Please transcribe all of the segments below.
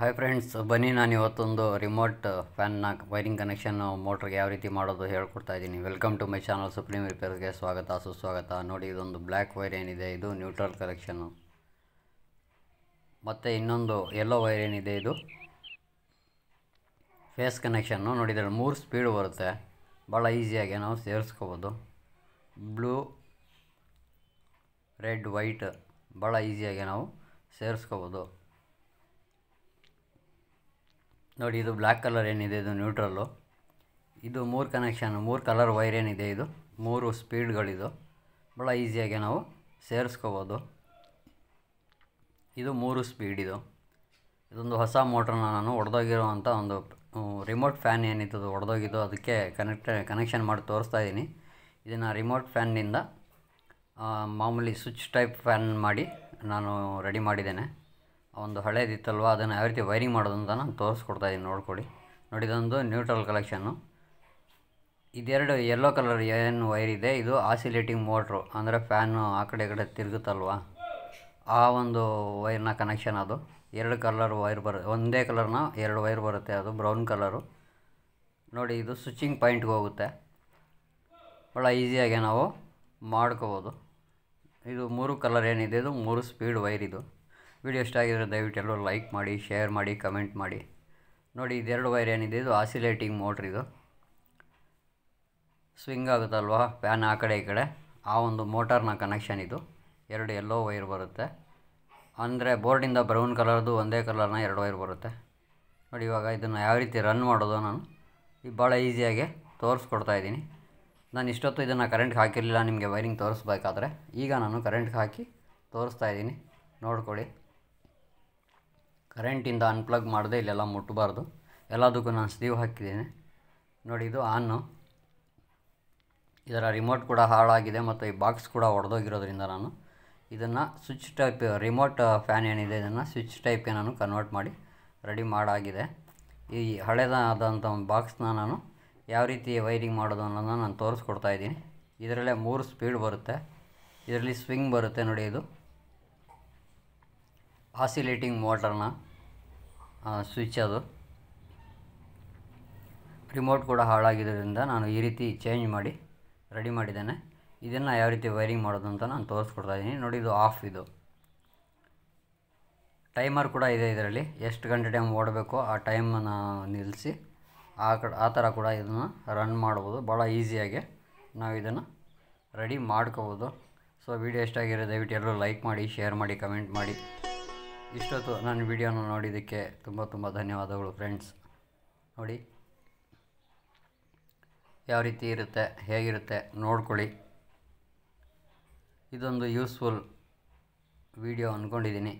hi friends ಬನ್ನಿ ನಾನು ಇವತ್ತೊಂದು ರಿಮೋಟ್ ಫ್ಯಾನ್ನ ವೈರಿಂಗ್ ಕನೆಕ್ಷನ್ ಮೋಟ್ರಿಗೆ ಯಾವ ರೀತಿ ಮಾಡೋದು ಹೇಳ್ಕೊಡ್ತಾ ಇದ್ದೀನಿ welcome to my channel Supreme ರಿಪೇರ್ಗೆ ಸ್ವಾಗತ ಸುಸ್ವಾಗತ ನೋಡಿ ಇದೊಂದು ಬ್ಲ್ಯಾಕ್ ವೈರ್ ಏನಿದೆ ಇದು ನ್ಯೂಟ್ರಲ್ ಕಲೆಕ್ಷನ್ನು ಮತ್ತು ಇನ್ನೊಂದು ಯೆಲ್ಲೋ ವೈರ್ ಏನಿದೆ ಇದು ಫೇಸ್ ಕನೆಕ್ಷನ್ನು ನೋಡಿದರೆ ಮೂರು ಸ್ಪೀಡ್ ಬರುತ್ತೆ ಭಾಳ ಈಸಿಯಾಗಿ ನಾವು ಸೇರಿಸ್ಕೋಬೋದು ಬ್ಲೂ ರೆಡ್ ವೈಟ್ ಭಾಳ ಈಸಿಯಾಗಿ ನಾವು ಸೇರಿಸ್ಕೋಬೋದು ನೋಡಿ ಇದು ಬ್ಲ್ಯಾಕ್ ಕಲರ್ ಏನಿದೆ ಇದು ನ್ಯೂಟ್ರಲ್ಲು ಇದು ಮೂರು ಕನೆಕ್ಷನ್ ಮೂರು ಕಲರ್ ವೈರ್ ಏನಿದೆ ಇದು ಮೂರು ಸ್ಪೀಡ್ಗಳಿದು ಭಾಳ ಈಸಿಯಾಗಿ ನಾವು ಸೇರಿಸ್ಕೋಬೋದು ಇದು ಮೂರು ಸ್ಪೀಡ್ ಇದು ಇದೊಂದು ಹೊಸ ಮೋಟ್ರನ್ನ ನಾನು ಒಡೆದೋಗಿರೋವಂಥ ಒಂದು ರಿಮೋಟ್ ಫ್ಯಾನ್ ಏನಿತ್ತು ಒಡೆದೋಗಿದ್ದು ಅದಕ್ಕೆ ಕನೆಕ್ಟ್ ಕನೆಕ್ಷನ್ ಮಾಡಿ ತೋರಿಸ್ತಾ ಇದ್ದೀನಿ ಇದನ್ನು ರಿಮೋಟ್ ಫ್ಯಾನ್ನಿಂದ ಮಾಮೂಲಿ ಸ್ವಿಚ್ ಟೈಪ್ ಫ್ಯಾನ್ ಮಾಡಿ ನಾನು ರೆಡಿ ಮಾಡಿದ್ದೇನೆ ಒಂದು ಹಳೇದಿತ್ತಲ್ವ ಅದನ್ನು ಯಾವ ರೀತಿ ವೈರಿಂಗ್ ಮಾಡೋದು ಅಂತ ನಾನು ತೋರಿಸ್ಕೊಡ್ತಾ ಇದ್ದೀನಿ ನೋಡ್ಕೊಳ್ಳಿ ನೋಡಿ ಇದೊಂದು ನ್ಯೂಟ್ರಲ್ ಕಲೆಕ್ಷನ್ನು ಇದೆರಡು ಯೆಲ್ಲೋ ಕಲರ್ ಏನು ವೈರ್ ಇದೆ ಇದು ಆಸಿಲೇಟಿಂಗ್ ಮೋಟ್ರು ಅಂದರೆ ಫ್ಯಾನು ಆ ಕಡೆ ಕಡೆ ತಿರುಗುತ್ತಲ್ವ ಆ ಒಂದು ವೈರ್ನ ಕನೆಕ್ಷನ್ ಅದು ಎರಡು ಕಲರ್ ವೈರ್ ಬರು ಒಂದೇ ಕಲರ್ನ ಎರಡು ವೈರ್ ಬರುತ್ತೆ ಅದು ಬ್ರೌನ್ ಕಲರು ನೋಡಿ ಇದು ಸ್ವಿಚ್ಚಿಂಗ್ ಪಾಯಿಂಟ್ಗೆ ಹೋಗುತ್ತೆ ಭಾಳ ಈಸಿಯಾಗಿ ನಾವು ಮಾಡ್ಕೋಬೋದು ಇದು ಮೂರು ಕಲರ್ ಏನಿದೆ ಇದು ಮೂರು ಸ್ಪೀಡ್ ವೈರ್ ಇದು ವಿಡಿಯೋ ಇಷ್ಟ ಆಗಿದ್ರೆ ದಯವಿಟ್ಟು ಎಲ್ಲರೂ ಲೈಕ್ ಮಾಡಿ ಶೇರ್ ಮಾಡಿ ಕಮೆಂಟ್ ಮಾಡಿ ನೋಡಿ ಇದೆರಡು ವೈರ್ ಏನಿದೆ ಇದು ಆಸಿಲೇಟಿಂಗ್ ಮೋಟ್ರ್ ಇದು ಸ್ವಿಂಗ್ ಆಗುತ್ತಲ್ವಾ ಫ್ಯಾನ್ ಆ ಕಡೆ ಈ ಕಡೆ ಆ ಒಂದು ಮೋಟಾರ್ನ ಕನೆಕ್ಷನ್ ಇದು ಎರಡು ಎಲ್ಲೋ ವೈರ್ ಬರುತ್ತೆ ಅಂದರೆ ಬೋರ್ಡಿಂದ ಬ್ರೌನ್ ಕಲರ್ದು ಒಂದೇ ಕಲರ್ನ ಎರಡು ವೈರ್ ಬರುತ್ತೆ ನೋಡಿ ಇವಾಗ ಇದನ್ನು ಯಾವ ರೀತಿ ರನ್ ಮಾಡೋದು ನಾನು ಈ ಭಾಳ ಈಸಿಯಾಗಿ ಇದ್ದೀನಿ ನಾನು ಇಷ್ಟೊತ್ತು ಇದನ್ನು ಕರೆಂಟ್ಗೆ ಹಾಕಿರಲಿಲ್ಲ ನಿಮಗೆ ವೈರಿಂಗ್ ತೋರಿಸ್ಬೇಕಾದ್ರೆ ಈಗ ನಾನು ಕರೆಂಟ್ಗೆ ಹಾಕಿ ತೋರಿಸ್ತಾ ಇದ್ದೀನಿ ನೋಡ್ಕೊಳ್ಳಿ ಕರೆಂಟಿಂದ ಅನ್ಪ್ಲಗ್ ಮಾಡದೆ ಇಲ್ಲೆಲ್ಲ ಮುಟ್ಟಬಾರ್ದು ಎಲ್ಲದಕ್ಕೂ ನಾನು ಸ್ಲೀವ್ ಹಾಕಿದ್ದೀನಿ ನೋಡಿ ಇದು ಆನ್ ಇದರ ರಿಮೋಟ್ ಕೂಡ ಹಾಳಾಗಿದೆ ಮತ್ತು ಈ ಬಾಕ್ಸ್ ಕೂಡ ಒಡೆದೋಗಿರೋದ್ರಿಂದ ನಾನು ಇದನ್ನು ಸ್ವಿಚ್ ಟೈಪ್ ರಿಮೋಟ್ ಫ್ಯಾನ್ ಏನಿದೆ ಇದನ್ನು ಸ್ವಿಚ್ ಟೈಪ್ಗೆ ನಾನು ಕನ್ವರ್ಟ್ ಮಾಡಿ ರೆಡಿ ಮಾಡಾಗಿದೆ ಈ ಹಳೆದಾದಂಥ ಒಂದು ಬಾಕ್ಸ್ನ ನಾನು ಯಾವ ರೀತಿ ವೈರಿಂಗ್ ಮಾಡೋದು ಅನ್ನೋದನ್ನು ನಾನು ತೋರಿಸ್ಕೊಡ್ತಾ ಇದ್ದೀನಿ ಇದರಲ್ಲೇ ಮೂರು ಸ್ಪೀಡ್ ಬರುತ್ತೆ ಇದರಲ್ಲಿ ಸ್ವಿಂಗ್ ಬರುತ್ತೆ ನೋಡಿ ಇದು ಆಸಿಲೇಟಿಂಗ್ ಮೋಟರ್ನ ಸ್ವಿಚ್ ಅದು ರಿಮೋಟ್ ಕೂಡ ಹಾಳಾಗಿದ್ದರಿಂದ ನಾನು ಈ ರೀತಿ ಚೇಂಜ್ ಮಾಡಿ ರೆಡಿ ಮಾಡಿದ್ದೇನೆ ಇದನ್ನು ಯಾವ ರೀತಿ ವೈರಿಂಗ್ ಮಾಡೋದು ಅಂತ ನಾನು ತೋರಿಸ್ಕೊಡ್ತಾ ಇದ್ದೀನಿ ನೋಡಿ ಇದು ಆಫ್ ಇದು ಟೈಮರ್ ಕೂಡ ಇದೆ ಇದರಲ್ಲಿ ಎಷ್ಟು ಗಂಟೆ ಟೈಮ್ ಓಡಬೇಕು ಆ ಟೈಮನ್ನು ನಿಲ್ಲಿಸಿ ಆ ಕಡ ಆ ಥರ ಕೂಡ ಇದನ್ನು ರನ್ ಮಾಡ್ಬೋದು ಭಾಳ ಈಸಿಯಾಗಿ ನಾವು ಇದನ್ನು ರೆಡಿ ಮಾಡ್ಕೋಬೋದು ಸೊ ವಿಡಿಯೋ ಎಷ್ಟಾಗಿರೋ ದಯವಿಟ್ಟು ಎಲ್ಲರೂ ಲೈಕ್ ಮಾಡಿ ಶೇರ್ ಮಾಡಿ ಕಮೆಂಟ್ ಮಾಡಿ ಇಷ್ಟೊತ್ತು ನನ್ನ ವಿಡಿಯೋನ ನೋಡಿದ್ದಕ್ಕೆ ತುಂಬ ತುಂಬ ಧನ್ಯವಾದಗಳು ಫ್ರೆಂಡ್ಸ್ ನೋಡಿ ಯಾವ ರೀತಿ ಇರುತ್ತೆ ಹೇಗಿರುತ್ತೆ ನೋಡ್ಕೊಳ್ಳಿ ಇದೊಂದು ಯೂಸ್ಫುಲ್ ವಿಡಿಯೋ ಅಂದ್ಕೊಂಡಿದ್ದೀನಿ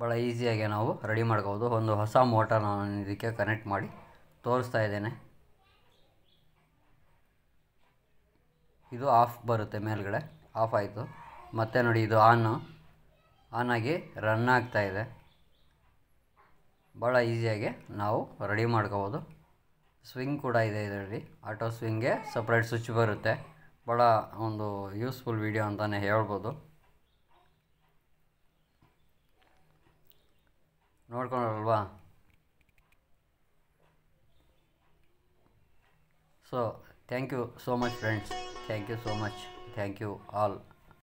ಭಾಳ ಈಸಿಯಾಗಿ ನಾವು ರೆಡಿ ಮಾಡ್ಕೋಬೋದು ಒಂದು ಹೊಸ ಮೋಟರ್ ನಾನು ಇದಕ್ಕೆ ಕನೆಕ್ಟ್ ಮಾಡಿ ತೋರಿಸ್ತಾ ಇದ್ದೇನೆ ಇದು ಆಫ್ ಬರುತ್ತೆ ಮೇಲ್ಗಡೆ ಆಫ್ ಆಯಿತು ಮತ್ತೆ ನೋಡಿ ಇದು ಆನು ಆನಾಗಿ ರನ್ ಇದೆ ಭಾಳ ಈಸಿಯಾಗಿ ನಾವು ರೆಡಿ ಮಾಡ್ಕೋಬೋದು ಸ್ವಿಂಗ್ ಕೂಡ ಇದೆ ಇದರಲ್ಲಿ ಆಟೋ ಸ್ವಿಂಗ್ಗೆ ಸಪ್ರೇಟ್ ಸ್ವಿಚ್ ಬರುತ್ತೆ ಭಾಳ ಒಂದು ಯೂಸ್ಫುಲ್ ವಿಡಿಯೋ ಅಂತಲೇ ಹೇಳ್ಬೋದು ನೋಡ್ಕೊಂಡ್ರಲ್ವಾ so thank you so much friends thank you so much thank you all